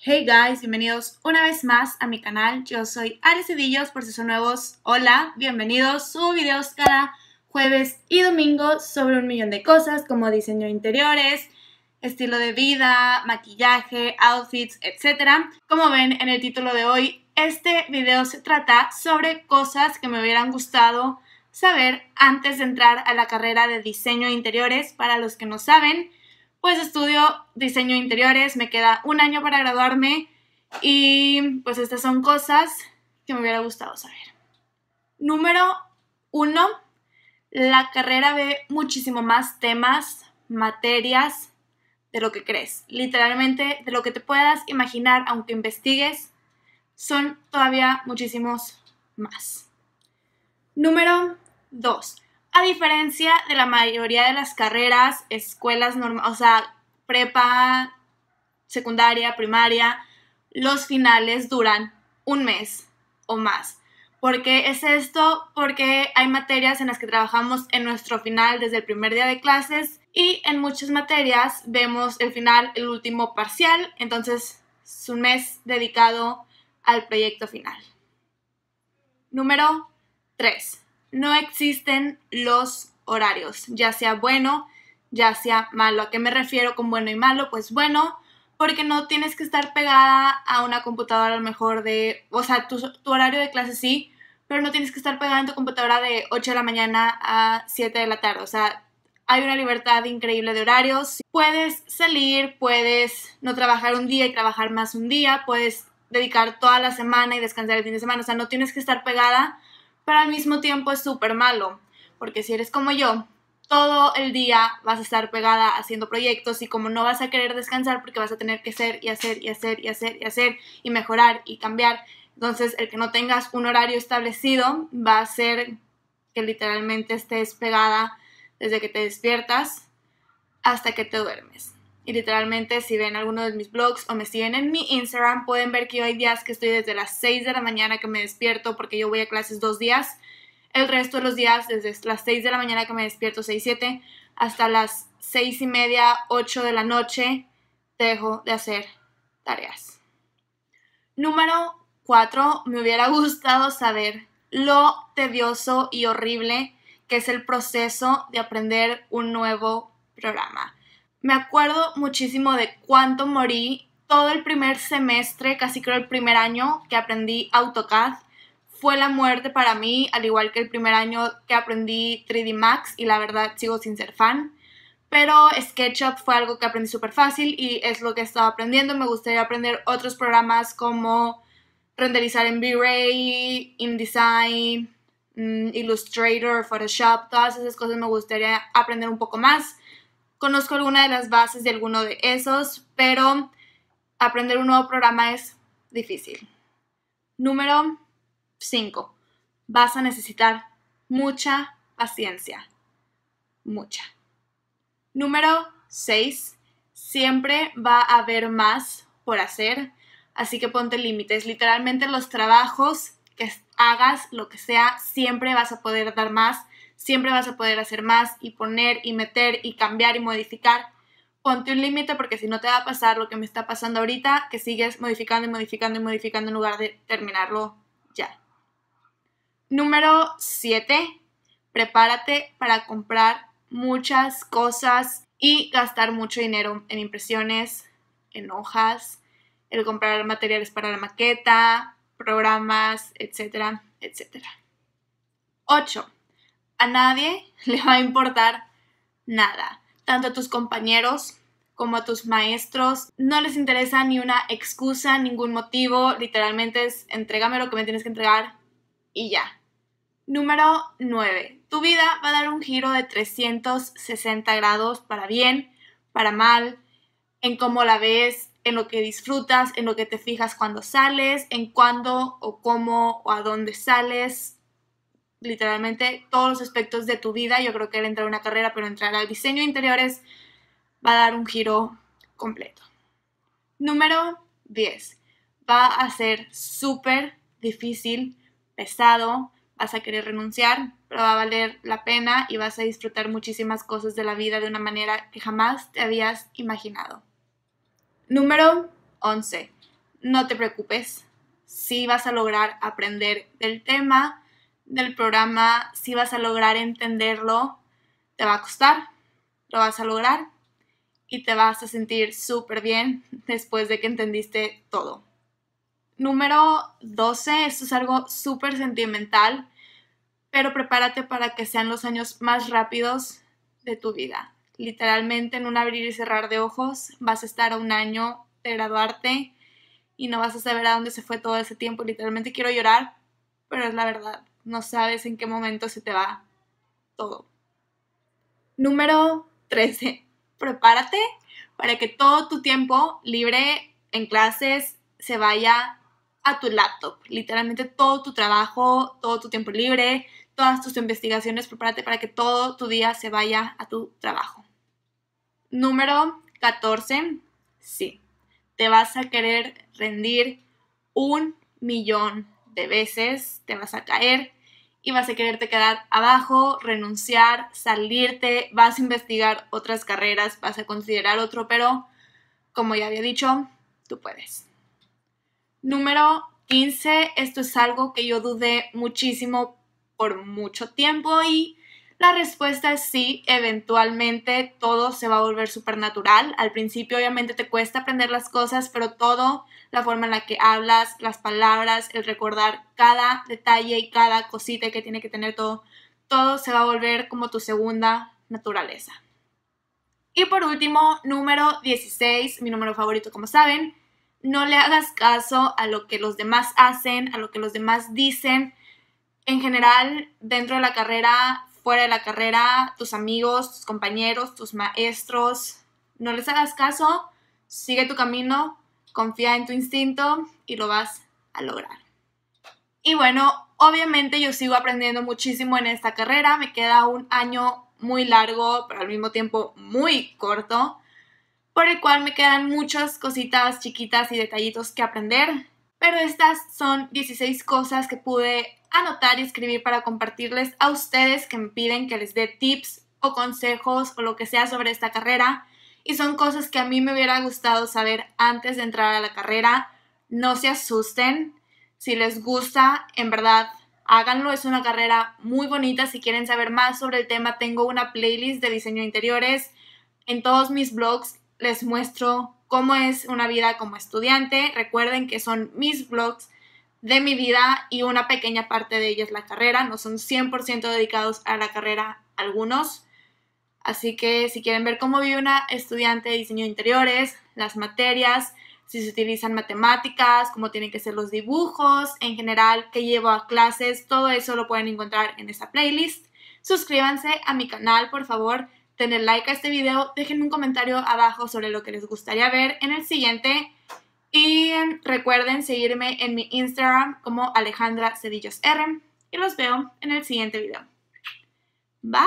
Hey guys, bienvenidos una vez más a mi canal. Yo soy Ares por si son nuevos, hola, bienvenidos. Subo videos cada jueves y domingo sobre un millón de cosas como diseño de interiores, estilo de vida, maquillaje, outfits, etc. Como ven en el título de hoy, este video se trata sobre cosas que me hubieran gustado saber antes de entrar a la carrera de diseño de interiores. Para los que no saben, pues estudio diseño interiores, me queda un año para graduarme y pues estas son cosas que me hubiera gustado saber. Número uno, la carrera ve muchísimo más temas, materias de lo que crees. Literalmente de lo que te puedas imaginar, aunque investigues, son todavía muchísimos más. Número dos a diferencia de la mayoría de las carreras, escuelas normales, o sea, prepa, secundaria, primaria, los finales duran un mes o más. ¿Por qué es esto? Porque hay materias en las que trabajamos en nuestro final desde el primer día de clases y en muchas materias vemos el final, el último parcial, entonces es un mes dedicado al proyecto final. Número 3 no existen los horarios, ya sea bueno, ya sea malo. ¿A qué me refiero con bueno y malo? Pues bueno, porque no tienes que estar pegada a una computadora a lo mejor de, o sea, tu, horario de clase sí, pero no tienes que estar pegada en tu computadora de 8 de la mañana a 7 de la tarde. O sea, hay una libertad increíble de horarios. Puedes salir, puedes no trabajar un día y trabajar más un día, puedes dedicar toda la semana y descansar el fin de semana. O sea, no tienes que estar pegada pero al mismo tiempo es súper malo, porque si eres como yo, todo el día vas a estar pegada haciendo proyectos y como no vas a querer descansar porque vas a tener que hacer y hacer y hacer y hacer y hacer y mejorar y cambiar. Entonces, el que no tengas un horario establecido va a ser que literalmente estés pegada desde que te despiertas hasta que te duermes. Y literalmente si ven alguno de mis blogs o me siguen en mi Instagram, pueden ver que yo hay días que estoy desde las 6 de la mañana que me despierto porque yo voy a clases dos días. El resto de los días, desde las 6 de la mañana que me despierto, 6, 7, hasta las 6 y media, 8 de la noche, dejo de hacer tareas. Número 4. Me hubiera gustado saber lo tedioso y horrible que es el proceso de aprender un nuevo programa me acuerdo muchísimo de cuánto morí todo el primer semestre, casi creo el primer año que aprendí AutoCAD. Fue la muerte para mí, al igual que el primer año que aprendí 3D Max y la verdad sigo sin ser fan. Pero SketchUp fue algo que aprendí súper fácil y es lo que estado aprendiendo. Me gustaría aprender otros programas como renderizar en V-Ray, InDesign, mm, Illustrator, Photoshop, todas esas cosas me gustaría aprender un poco más conozco alguna de las bases de alguno de esos, pero aprender un nuevo programa es difícil. Número 5. Vas a necesitar mucha paciencia. Mucha. Número 6. Siempre va a haber más por hacer, así que ponte límites. Literalmente los trabajos que hagas, lo que sea, siempre vas a poder dar más siempre vas a poder hacer más y poner y meter y cambiar y modificar. Ponte un límite porque si no te va a pasar lo que me está pasando ahorita, que sigues modificando y modificando y modificando en lugar de terminarlo ya. Número 7. Prepárate para comprar muchas cosas y gastar mucho dinero en impresiones, en hojas, el comprar materiales para la maqueta, programas, etcétera, etcétera. 8 a nadie le va a importar nada. Tanto a tus compañeros como a tus maestros. No les interesa ni una excusa, ningún motivo. Literalmente es entregame lo que me tienes que entregar y ya. Número 9. Tu vida va a dar un giro de 360 grados para bien, para mal, en cómo la ves, en lo que disfrutas, en lo que te fijas cuando sales, en cuándo o cómo o a dónde sales, literalmente todos los aspectos de tu vida. Yo creo que el entrar a una carrera, pero entrar al diseño de interiores va a dar un giro completo. Número 10. Va a ser súper difícil, pesado, vas a querer renunciar, pero va a valer la pena y vas a disfrutar muchísimas cosas de la vida de una manera que jamás te habías imaginado. Número 11. No te preocupes, sí vas a lograr aprender del tema, del programa, si vas a lograr entenderlo, te va a costar, lo vas a lograr y te vas a sentir súper bien después de que entendiste todo. Número 12, esto es algo súper sentimental, pero prepárate para que sean los años más rápidos de tu vida. Literalmente en un abrir y cerrar de ojos vas a estar a un año de graduarte y no vas a saber a dónde se fue todo ese tiempo. Literalmente quiero llorar, pero es la verdad no sabes en qué momento se te va todo. Número 13. Prepárate para que todo tu tiempo libre en clases se vaya a tu laptop. Literalmente todo tu trabajo, todo tu tiempo libre, todas tus investigaciones, prepárate para que todo tu día se vaya a tu trabajo. Número 14. Sí, te vas a querer rendir un millón de veces, te vas a caer, y vas a quererte quedar abajo, renunciar, salirte, vas a investigar otras carreras, vas a considerar otro, pero como ya había dicho, tú puedes. Número 15, esto es algo que yo dudé muchísimo por mucho tiempo y la respuesta es sí, eventualmente todo se va a volver supernatural. Al principio obviamente te cuesta aprender las cosas, pero todo, la forma en la que hablas, las palabras, el recordar cada detalle y cada cosita que tiene que tener todo, todo se va a volver como tu segunda naturaleza. Y por último, número 16, mi número favorito como saben, no le hagas caso a lo que los demás hacen, a lo que los demás dicen. En general, dentro de la carrera fuera de la carrera, tus amigos, tus compañeros, tus maestros. No les hagas caso, sigue tu camino, confía en tu instinto y lo vas a lograr. Y bueno, obviamente yo sigo aprendiendo muchísimo en esta carrera, me queda un año muy largo, pero al mismo tiempo muy corto, por el cual me quedan muchas cositas chiquitas y detallitos que aprender, pero estas son 16 cosas que pude anotar y escribir para compartirles a ustedes que me piden que les dé tips o consejos o lo que sea sobre esta carrera. Y son cosas que a mí me hubiera gustado saber antes de entrar a la carrera. No se asusten. Si les gusta, en verdad, háganlo. Es una carrera muy bonita. Si quieren saber más sobre el tema, tengo una playlist de diseño interiores. En todos mis blogs les muestro cómo es una vida como estudiante. Recuerden que son mis blogs de mi vida y una pequeña parte de ella es la carrera. No son 100% dedicados a la carrera algunos. Así que si quieren ver cómo vive una estudiante de diseño de interiores, las materias, si se utilizan matemáticas, cómo tienen que ser los dibujos, en general, qué llevo a clases, todo eso lo pueden encontrar en esa playlist. Suscríbanse a mi canal, por favor, denle like a este video, dejen un comentario abajo sobre lo que les gustaría ver en el siguiente y recuerden seguirme en mi Instagram como Alejandra Cedillos R. Y los veo en el siguiente video. Bye.